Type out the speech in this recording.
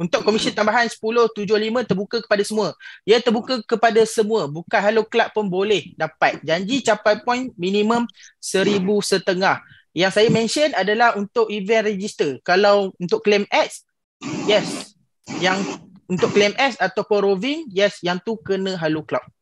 Untuk komisen tambahan 10.75 terbuka kepada semua. Ia terbuka kepada semua. Bukan Hello Club pun boleh dapat. Janji capai point minimum seribu setengah. Yang saya mention adalah untuk event register. Kalau untuk claim X, yes. Yang untuk claim X ataupun roving, yes. Yang tu kena Hello Club.